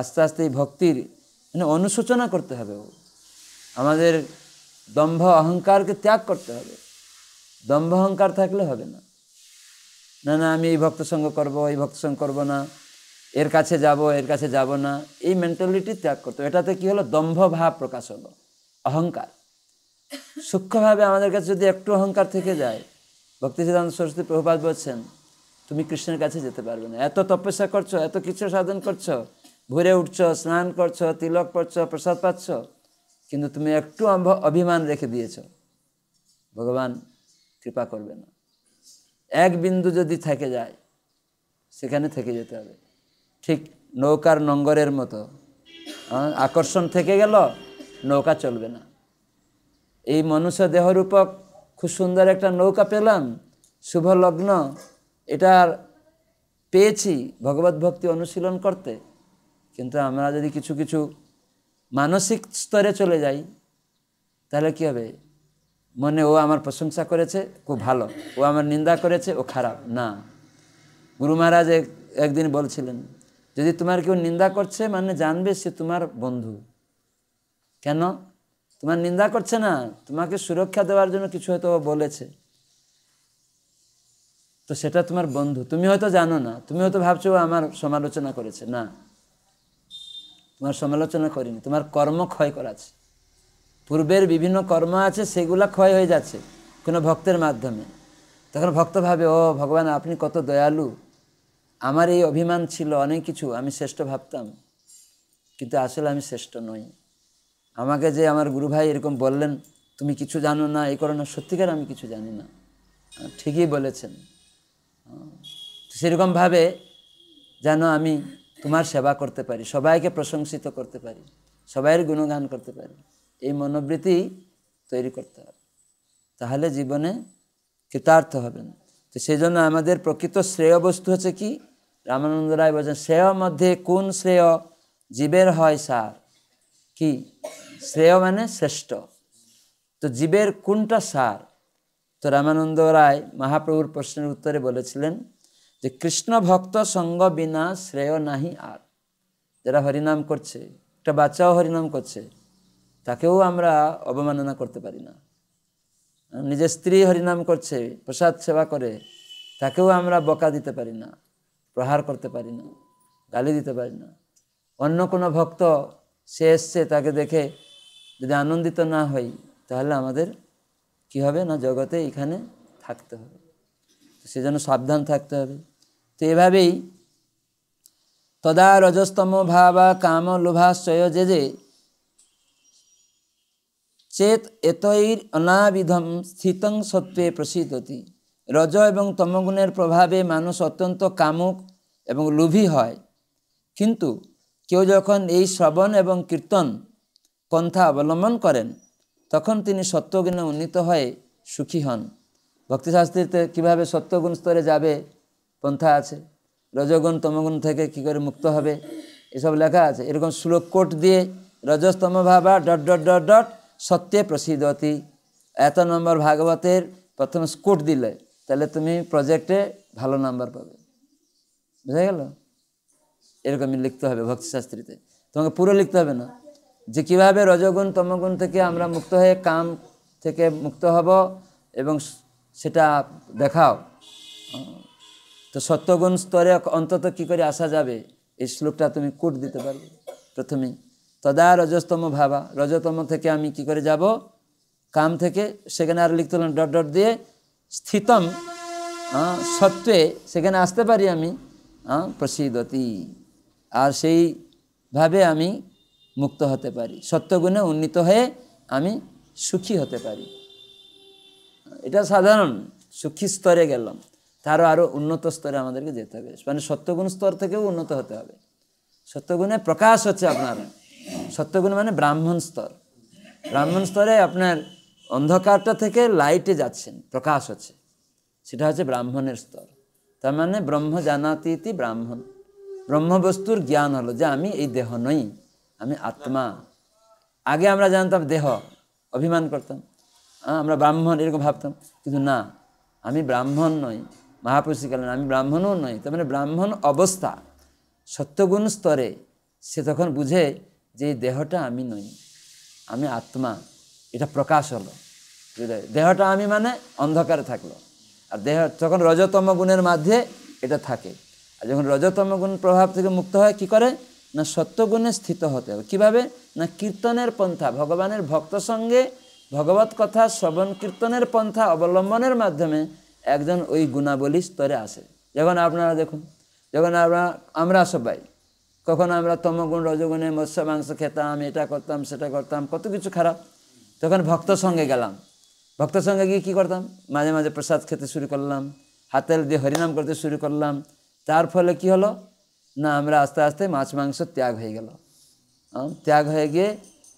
আস্তে আস্তে এই ভক্তির মানে অনুশোচনা করতে হবে ও আমাদের দম্ভ অহংকারকে ত্যাগ করতে হবে দম্ভ অহংকার থাকলে হবে না না না আমি এই ভক্ত সঙ্গ করবো এই ভক্ত সঙ্গ করবো না এর কাছে যাব এর কাছে যাব না এই মেন্টালিটি ত্যাগ করতো এটাতে কি হলো দম্ভভাব প্রকাশ হলো অহংকার সূক্ষ্মভাবে আমাদের কাছে যদি একটু অহংকার থেকে যায় ভক্তি সিদ্ধান্ত সরস্বতী প্রভুপাত বলছেন তুমি কৃষ্ণের কাছে যেতে পারবে না এত তপস্যা করছো এত কিছু সাধন করছো ভোরে উঠছ স্নান করছো তিলক করছো প্রসাদ পাচ্ছ কিন্তু তুমি একটু অভিমান রেখে দিয়েছ ভগবান কৃপা করবে না এক বিন্দু যদি থেকে যায় সেখানে থেকে যেতে হবে ঠিক নৌকার নঙ্গরের মতো আকর্ষণ থেকে গেল নৌকা চলবে না এই মনুষ্য দেহরূপক খুব সুন্দর একটা নৌকা পেলাম শুভ লগ্ন এটার পেয়েছি ভগবত ভক্তি অনুশীলন করতে কিন্তু আমরা যদি কিছু কিছু মানসিক স্তরে চলে যাই তাহলে কি হবে মনে ও আমার প্রশংসা করেছে খুব ভালো ও আমার নিন্দা করেছে ও খারাপ না গুরু মহারাজ একদিন বলছিলেন যদি তোমার কেউ নিন্দা করছে মানে জানবে সে তোমার বন্ধু কেন তোমার নিন্দা করছে না তোমাকে সুরক্ষা দেওয়ার জন্য কিছু হয়তো বলেছে তো সেটা তোমার বন্ধু তুমি হয়তো জানো না তুমি হয়তো ভাবছো আমার সমালোচনা করেছে না তোমার সমালোচনা করিনি তোমার কর্ম ক্ষয় করাছে পূর্বের বিভিন্ন কর্ম আছে সেগুলা ক্ষয় হয়ে যাচ্ছে কোনো ভক্তের মাধ্যমে তখন ভক্ত ভাবে ও ভগবান আপনি কত দয়ালু আমার এই অভিমান ছিল অনেক কিছু আমি শ্রেষ্ঠ ভাবতাম কিন্তু আসলে আমি শ্রেষ্ঠ নই আমাকে যে আমার গুরু ভাই এরকম বললেন তুমি কিছু জানো না এই করো না সত্যিকার আমি কিছু জানি না ঠিকই বলেছেন সেরকমভাবে যেন আমি তোমার সেবা করতে পারি সবাইকে প্রশংসিত করতে পারি সবাইয়ের গুণগান করতে পারি এই মনোবৃত্তি তৈরি করতে হবে তাহলে জীবনে কৃতার্থ হবেন তো সেই জন্য আমাদের প্রকৃত শ্রেয় বস্তু হচ্ছে কি রামানন্দ রায় বলছেন শ্রেয় মধ্যে কোন শ্রেয় জীবের হয় সার কি শ্রেয় মানে শ্রেষ্ঠ তো জীবের কোনটা সার তো রামানন্দ রায় মহাপ্রভুর প্রশ্নের উত্তরে বলেছিলেন যে কৃষ্ণ ভক্ত সঙ্গ বিনা শ্রেয় নাহি আর যারা হরিনাম করছে একটা বাচ্চাও হরিনাম করছে তাকেও আমরা অবমাননা করতে পারি না নিজের স্ত্রী হরিনাম করছে প্রসাদ সেবা করে তাকেও আমরা বকা দিতে পারি না প্রহার করতে পারি না গালি দিতে পারি না অন্য কোনো ভক্ত সে এসছে তাকে দেখে যদি আনন্দিত না হই তাহলে আমাদের কি হবে না জগতে এখানে থাকতে হবে সে যেন সাবধান থাকতে হবে তো এভাবেই তদা রজস্তম ভাবা কাম লোভাশ্রয় যে যে চেত এতই অনাবিধম স্থিতং সত্ত্বে প্রসিদ্ধতি রজ এবং তমগুণের প্রভাবে মানুষ অত্যন্ত কামুক এবং লোভী হয় কিন্তু কেউ যখন এই শ্রবণ এবং কীর্তন পন্থা অবলম্বন করেন তখন তিনি সত্যগুণে উন্নীত হয়ে সুখী হন ভক্তিশাস্ত্রীতে কীভাবে সত্যগুণ স্তরে যাবে পন্থা আছে রজগুণ তমগুণ থেকে কি করে মুক্ত হবে এসব লেখা আছে এরকম শ্লোক কোট দিয়ে রজস্তম ভাবা ডট ডট ডট ডট সত্যে প্রসিদ্ধতি এত নম্বর ভাগবতের প্রথম স্কোট দিলে তাহলে তুমি প্রজেক্টে ভালো নাম্বার পাবে বুঝা গেল এরকমই লিখতে হবে ভক্তিশাস্ত্রীতে তোমাকে পুরো লিখতে হবে না যে কীভাবে রজগুণ তমগুণ থেকে আমরা মুক্ত হয়ে কাম থেকে মুক্ত হব এবং সেটা দেখাও তো সত্যগুণ স্তরে অন্তত কি করে আসা যাবে এই শ্লোকটা তুমি কুট দিতে পারবে প্রথমেই তদা রজস্তম ভাবা রজতম থেকে আমি কি করে যাব কাম থেকে সেখানে আর লিখতে হলাম ডট ডট দিয়ে স্থিতম সত্ত্বে সেখানে আসতে পারি আমি প্রসিদ্ধতি আর সেইভাবে আমি মুক্ত হতে পারি সত্যগুণে উন্নীত হয়ে আমি সুখী হতে পারি এটা সাধারণ সুখী স্তরে গেলাম তারও আরও উন্নত স্তরে আমাদেরকে যেতে হবে মানে সত্যগুণ স্তর থেকেও উন্নত হতে হবে সত্যগুণে প্রকাশ হচ্ছে আপনার সত্যগুণ মানে ব্রাহ্মণ স্তর ব্রাহ্মণ স্তরে আপনার অন্ধকারটা থেকে লাইটে যাচ্ছেন প্রকাশ হচ্ছে সেটা হচ্ছে ব্রাহ্মণের স্তর তার মানে ব্রহ্ম জানাতি ব্রাহ্মণ ব্রহ্মবস্তুর জ্ঞান হলো যে আমি এই দেহ নই আমি আত্মা আগে আমরা জানতাম দেহ অভিমান করতাম আমরা ব্রাহ্মণ এরকম ভাবতাম কিন্তু না আমি ব্রাহ্মণ নই মহাপুরুষিকালীন আমি ব্রাহ্মণও নই তার মানে ব্রাহ্মণ অবস্থা সত্যগুণ স্তরে সে তখন বুঝে যে এই দেহটা আমি নই আমি আত্মা এটা প্রকাশ হলো হৃদয় দেহটা আমি মানে অন্ধকারে থাকলো আর দেহ তখন রজতম গুণের মাধ্যমে এটা থাকে আর যখন রজতম গুণ প্রভাব থেকে মুক্ত হয় কি করে না সত্যগুণে স্থিত হতে হবে কীভাবে না কীর্তনের পন্থা ভগবানের ভক্ত সঙ্গে ভগবত কথা শ্রবণ কীর্তনের পন্থা অবলম্বনের মাধ্যমে একজন ওই গুণাবলী স্তরে আসে যখন আপনারা দেখুন যখন আমরা আমরা সবাই কখন আমরা তমগুণ রজগুণে মৎস্য মাংস খেতাম এটা করতাম সেটা করতাম কত কিছু খারাপ তখন ভক্ত সঙ্গে গেলাম ভক্ত সঙ্গে গিয়ে কী করতাম মাঝে মাঝে প্রসাদ খেতে শুরু করলাম হাতের দিয়ে হরিনাম করতে শুরু করলাম তার ফলে কি হলো না আমরা আস্তে আস্তে মাছ মাংস ত্যাগ হয়ে গেল ত্যাগ হয়ে গিয়ে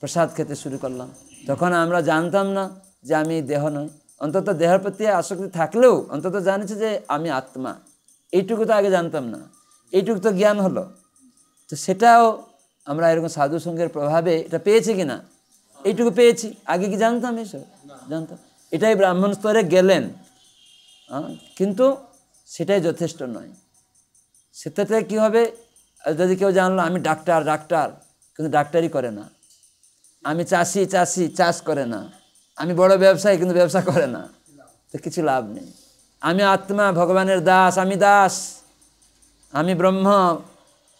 প্রসাদ খেতে শুরু করলাম তখন আমরা জানতাম না যে আমি দেহ নয় অন্তত দেহের প্রতি আসক্তি থাকলেও অন্তত জানেছি যে আমি আত্মা এইটুকু তো আগে জানতাম না এইটুকু তো জ্ঞান হলো তো সেটাও আমরা এরকম সাধু সঙ্গের প্রভাবে এটা পেয়েছি কি না এইটুকু পেয়েছি আগে কি জানতাম এসব জানতাম এটাই ব্রাহ্মণ স্তরে গেলেন কিন্তু সেটাই যথেষ্ট নয় সেটাতে কি হবে যদি কেউ জানলো আমি ডাক্তার ডাক্তার কিন্তু ডাক্তারি করে না আমি চাষি চাষি চাষ করে না আমি বড় ব্যবসায়ী কিন্তু ব্যবসা করে না তো কিছু লাভ নেই আমি আত্মা ভগবানের দাস আমি দাস আমি ব্রহ্ম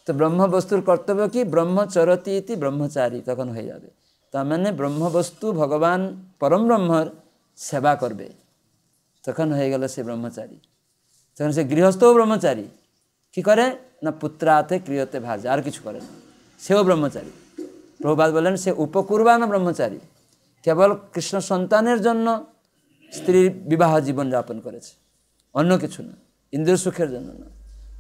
তো ব্রহ্ম বস্তুর কর্তব্য কি ব্রহ্মচরতি ইতি ব্রহ্মচারী তখন হয়ে যাবে তার ব্রহ্মবস্তু ভগবান পরম ব্রহ্মর সেবা করবে তখন হয়ে গেল সে ব্রহ্মচারী তখন সে গৃহস্থও ব্রহ্মচারী কি করে না পুত্রাতে ক্রিয়তে ভাজ আর কিছু করে না সেও ব্রহ্মচারী প্রভুপাত বলেন সে উপকুরবান ব্রহ্মচারী কেবল কৃষ্ণ সন্তানের জন্য স্ত্রীর বিবাহ জীবন যাপন করেছে অন্য কিছু না ইন্দ্র সুখের জন্য না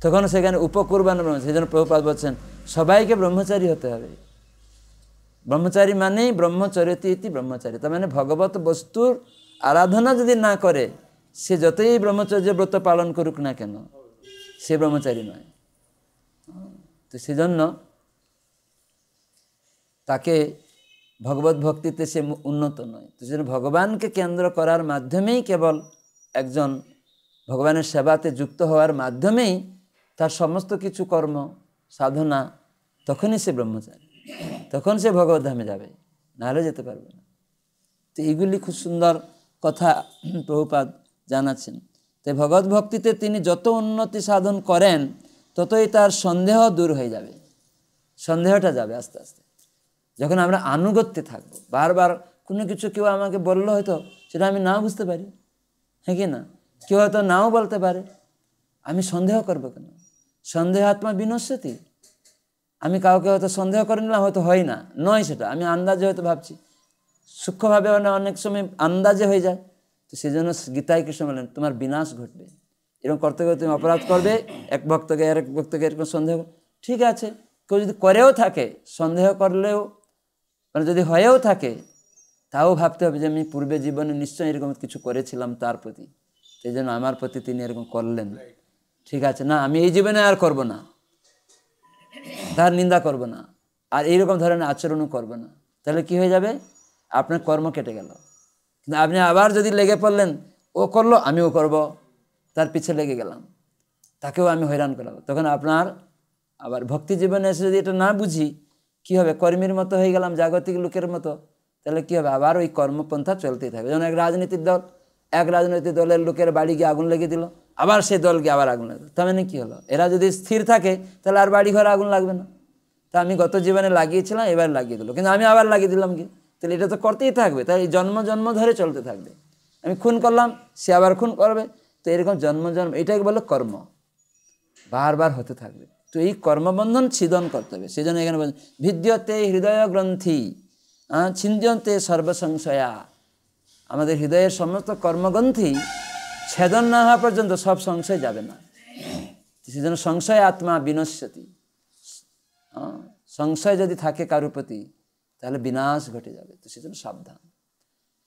তখন সেখানে উপকুরবান ব্রহ্মচারী সেই জন্য প্রভুপাত বলছেন সবাইকে ব্রহ্মচারী হতে হবে ব্রহ্মচারী মানেই ব্রহ্মচরিত ইতি ব্রহ্মচারী তার মানে ভগবত বস্তুর আরাধনা যদি না করে সে যতই ব্রহ্মচর্য ব্রত পালন করুক না কেন সে ব্রহ্মচারী নয় তো সেজন্য তাকে ভগবত ভক্তিতে সে উন্নত নয় তো সেজন্য ভগবানকে কেন্দ্র করার মাধ্যমেই কেবল একজন ভগবানের সেবাতে যুক্ত হওয়ার মাধ্যমেই তার সমস্ত কিছু কর্ম সাধনা তখনই সে ব্রহ্মচারী তখন সে ভগবত ধামে যাবে নাহলে যেতে পারবে না তো এইগুলি খুব সুন্দর কথা প্রভুপাদ জানাচ্ছেন তাই ভগবত ভক্তিতে তিনি যত উন্নতি সাধন করেন ততই তার সন্দেহ দূর হয়ে যাবে সন্দেহটা যাবে আস্তে আস্তে যখন আমরা আনুগত্যে থাকবো বারবার কোনো কিছু কেউ আমাকে বললো হয়তো সেটা আমি নাও বুঝতে পারি হ্যাঁ কি না কেউ হয়তো নাও বলতে পারে আমি সন্দেহ করবো কেন আত্মা বিনশ্বতী আমি কাউকে হয়তো সন্দেহ করে নিলাম হয়তো হয় না নয় সেটা আমি আন্দাজে হয়তো ভাবছি সূক্ষ্মভাবে মানে অনেক সময় আন্দাজে হয়ে যায় তো সেই জন্য গীতায় কৃষ্ণ বলেন তোমার বিনাশ ঘটবে এরকম করতে গেলে তুমি অপরাধ করবে এক ভক্তকে আর এক ভক্তকে এরকম সন্দেহ ঠিক আছে কেউ যদি করেও থাকে সন্দেহ করলেও মানে যদি হয়েও থাকে তাও ভাবতে হবে যে আমি পূর্বে জীবনে নিশ্চয়ই এরকম কিছু করেছিলাম তার প্রতি সেই জন্য আমার প্রতি তিনি এরকম করলেন ঠিক আছে না আমি এই জীবনে আর করব না তার নিন্দা করব না আর এইরকম ধরনের আচরণও করব না তাহলে কি হয়ে যাবে আপনার কর্ম কেটে গেল কিন্তু আপনি আবার যদি লেগে পড়লেন ও করলো আমিও করব তার পিছে লেগে গেলাম তাকেও আমি হয়রান করলাম তখন আপনার আবার ভক্তি জীবনে এসে যদি এটা না বুঝি কি হবে কর্মীর মতো হয়ে গেলাম জাগতিক লোকের মতো তাহলে কি হবে আবার ওই কর্মপন্থা চলতেই থাকবে যেমন এক রাজনীতির দল এক রাজনৈতিক দলের লোকের বাড়ি গিয়ে আগুন লেগে দিল আবার সে দলকে আবার আগুন লাগবে তার মানে কী হলো এরা যদি স্থির থাকে তাহলে আর বাড়ি ঘরে আগুন লাগবে না তা আমি গত জীবনে লাগিয়েছিলাম এবার লাগিয়ে দিল কিন্তু আমি আবার লাগিয়ে দিলাম কি তাহলে এটা তো করতেই থাকবে তাই জন্ম জন্ম ধরে চলতে থাকবে আমি খুন করলাম সে আবার খুন করবে তো এরকম জন্ম জন্ম এটাকে বলো কর্ম বারবার হতে থাকবে তো এই কর্মবন্ধন ছিদন করতে হবে সেই জন্য এখানে বলছেন ভিদ্যতে হৃদয় গ্রন্থি ছিন্দন্তে সর্বসংশয়া আমাদের হৃদয়ের সমস্ত কর্মগ্রন্থি ছেদন না হওয়া পর্যন্ত সব সংশয় যাবে না সেজন্য সংশয় আত্মা বিনশ্যতি সংশয় যদি থাকে কারুর প্রতি তাহলে বিনাশ ঘটে যাবে তো সেজন্য সাবধান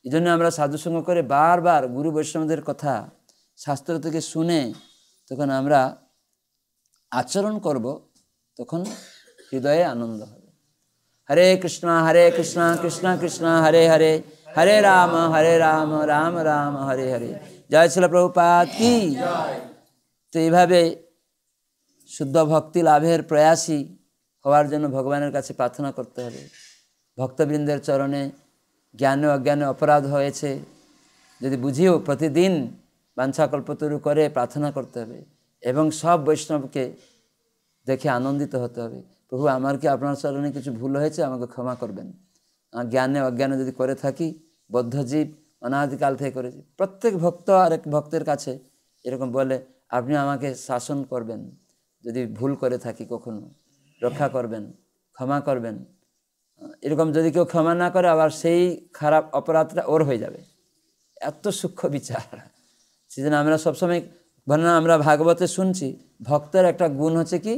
এই জন্য আমরা সাধুসঙ্গ করে বারবার গুরু বৈষ্ণবদের কথা শাস্ত্র থেকে শুনে তখন আমরা আচরণ করব তখন হৃদয়ে আনন্দ হবে হরে কৃষ্ণ হরে কৃষ্ণ কৃষ্ণ কৃষ্ণ হরে হরে হরে রাম হরে রাম রাম রাম হরে হরে জয় ছিল প্রভুপাত কি তো এইভাবে শুদ্ধ ভক্তি লাভের প্রয়াসী হওয়ার জন্য ভগবানের কাছে প্রার্থনা করতে হবে ভক্তবৃন্দের চরণে জ্ঞানে অজ্ঞানে অপরাধ হয়েছে যদি বুঝিও প্রতিদিন বাঞ্ছাকল্পতরু করে প্রার্থনা করতে হবে এবং সব বৈষ্ণবকে দেখে আনন্দিত হতে হবে প্রভু আমার কি আপনার চরণে কিছু ভুল হয়েছে আমাকে ক্ষমা করবেন জ্ঞানে অজ্ঞানে যদি করে থাকি বদ্ধজীব অনাদিকাল থেকে করেছি প্রত্যেক ভক্ত আরেক ভক্তের কাছে এরকম বলে আপনি আমাকে শাসন করবেন যদি ভুল করে থাকি কখনো রক্ষা করবেন ক্ষমা করবেন এরকম যদি কেউ ক্ষমা না করে আবার সেই খারাপ অপরাধটা ওর হয়ে যাবে এত সূক্ষ্ম বিচার জন্য আমরা সবসময় বলেন আমরা ভাগবতে শুনছি ভক্তের একটা গুণ হচ্ছে কি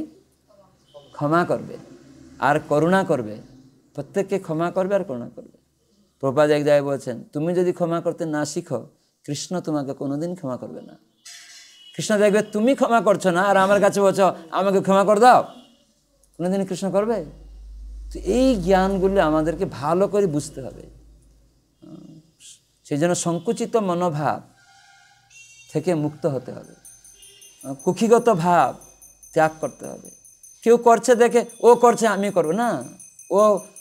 ক্ষমা করবে আর করুণা করবে প্রত্যেককে ক্ষমা করবে আর করুণা করবে প্রপাদ এক জায়গায় বলছেন তুমি যদি ক্ষমা করতে না শিখো কৃষ্ণ তোমাকে কোনোদিন ক্ষমা করবে না কৃষ্ণ দেখবে তুমি ক্ষমা করছো না আর আমার কাছে বলছো আমাকে ক্ষমা করে দাও কোনোদিন কৃষ্ণ করবে তো এই জ্ঞানগুলো আমাদেরকে ভালো করে বুঝতে হবে সেই জন্য সংকুচিত মনোভাব থেকে মুক্ত হতে হবে কুখিগত ভাব ত্যাগ করতে হবে কেউ করছে দেখে ও করছে আমি করব না ও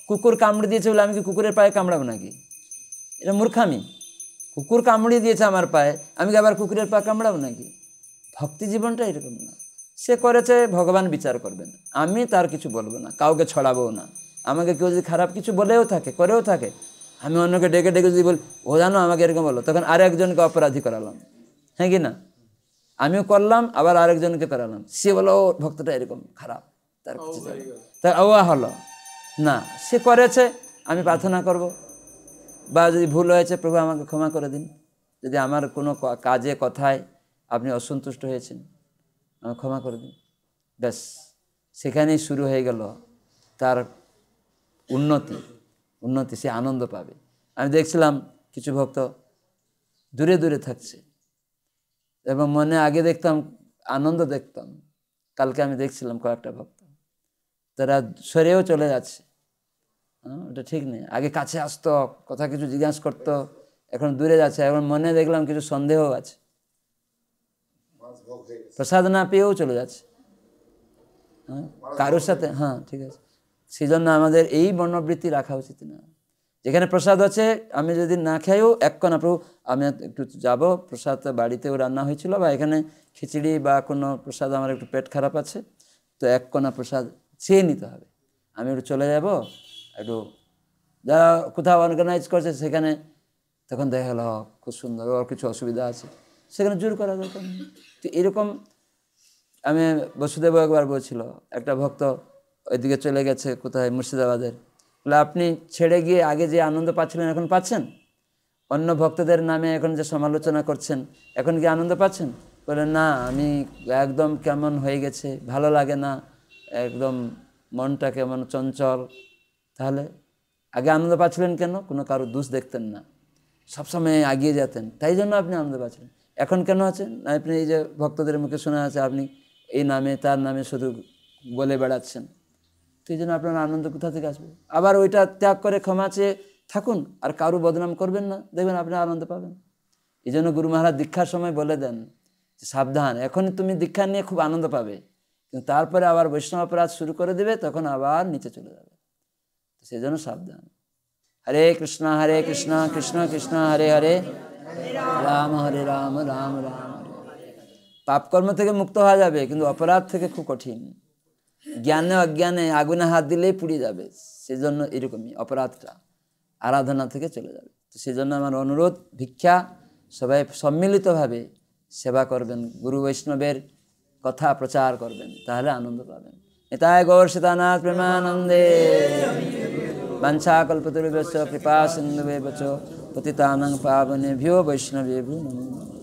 কুকুর কামড়ে দিয়েছে বলে আমি কি কুকুরের পায়ে কামড়াবো নাকি এটা মূর্খামি কুকুর কামড়ে দিয়েছে আমার পায়ে আমি কি আবার কুকুরের পায়ে কামড়াবো নাকি ভক্তি জীবনটা এরকম না সে করেছে ভগবান বিচার করবেন আমি তার কিছু বলবো না কাউকে ছড়াবো না আমাকে কেউ যদি খারাপ কিছু বলেও থাকে করেও থাকে আমি অন্যকে ডেকে ডেকে যদি বলি ও জানো আমাকে এরকম বলো তখন আর একজনকে অপরাধী করালাম হ্যাঁ কি না আমিও করলাম আবার আরেকজনকে করালাম সে বলো ভক্তটা এরকম খারাপ তার তার আওয়া হলো না সে করেছে আমি প্রার্থনা করব বা যদি ভুল হয়েছে প্রভু আমাকে ক্ষমা করে দিন যদি আমার কোনো কাজে কথায় আপনি অসন্তুষ্ট হয়েছেন আমাকে ক্ষমা করে দিন ব্যাস সেখানেই শুরু হয়ে গেল তার উন্নতি উন্নতি সে আনন্দ পাবে আমি দেখছিলাম কিছু ভক্ত দূরে দূরে থাকছে এবং মনে আগে দেখতাম আনন্দ দেখতাম কালকে আমি দেখছিলাম কয়েকটা ভক্ত তারা সরেও চলে যাচ্ছে ওটা ঠিক নেই আগে কাছে আসতো কথা কিছু জিজ্ঞাসা করতো এখন দূরে যাচ্ছে এখন মনে দেখলাম কিছু সন্দেহ আছে প্রসাদ না পেয়েও চলে যাচ্ছে হ্যাঁ কারোর সাথে হ্যাঁ ঠিক আছে সেই জন্য আমাদের এই বর্ণবৃত্তি রাখা উচিত না যেখানে প্রসাদ আছে আমি যদি না খাইও এক কণা প্রভু আমি একটু যাব প্রসাদ বাড়িতেও রান্না হয়েছিল বা এখানে খিচড়ি বা কোনো প্রসাদ আমার একটু পেট খারাপ আছে তো এক কণা প্রসাদ চেয়ে নিতে হবে আমি একটু চলে যাব একটু যারা কোথাও অর্গানাইজ করছে সেখানে তখন দেখা গেল খুব সুন্দর ওর কিছু অসুবিধা আছে সেখানে জোর করা দরকার তো এরকম আমি বসুদেব একবার বলছিল একটা ভক্ত ওইদিকে চলে গেছে কোথায় মুর্শিদাবাদের বলে আপনি ছেড়ে গিয়ে আগে যে আনন্দ পাচ্ছিলেন এখন পাচ্ছেন অন্য ভক্তদের নামে এখন যে সমালোচনা করছেন এখন কি আনন্দ পাচ্ছেন বলে না আমি একদম কেমন হয়ে গেছে ভালো লাগে না একদম মনটা কেমন চঞ্চল তাহলে আগে আনন্দ পাচ্ছিলেন কেন কোনো কারো দুষ দেখতেন না সবসময় এগিয়ে যেতেন তাই জন্য আপনি আনন্দ পাচ্ছিলেন এখন কেন আছেন আপনি এই যে ভক্তদের মুখে শোনা আছে আপনি এই নামে তার নামে শুধু বলে বেড়াচ্ছেন তো এই জন্য আপনার আনন্দ কোথা থেকে আসবে আবার ওইটা ত্যাগ করে ক্ষমা চেয়ে থাকুন আর কারু বদনাম করবেন না দেখবেন আপনি আনন্দ পাবেন এই জন্য গুরু মহারাজ দীক্ষার সময় বলে দেন সাবধান এখন তুমি দীক্ষা নিয়ে খুব আনন্দ পাবে তারপরে আবার বৈষ্ণব অপরাধ শুরু করে দেবে তখন আবার নিচে চলে যাবে সেই জন্য সাবধান হরে কৃষ্ণ হরে কৃষ্ণ কৃষ্ণ কৃষ্ণ হরে হরে রাম হরে রাম রাম রাম পাপকর্ম থেকে মুক্ত হওয়া যাবে কিন্তু অপরাধ থেকে খুব কঠিন জ্ঞানে অজ্ঞানে আগুনে হাত দিলেই পুড়ে যাবে সেজন্য এরকমই অপরাধটা আরাধনা থেকে চলে যাবে তো সেজন্য আমার অনুরোধ ভিক্ষা সবাই সম্মিলিতভাবে সেবা করবেন গুরু বৈষ্ণবের কথা প্রচার করবেন তাহলে আনন্দ পাবেন এটাই গৌর সীতানাথ প্রেমানন্দে বাঞ্ছা কল্পতরু কৃপা সিন্ধু পতিতানং পাবনে ভিও বৈষ্ণবে ভ্যু নমো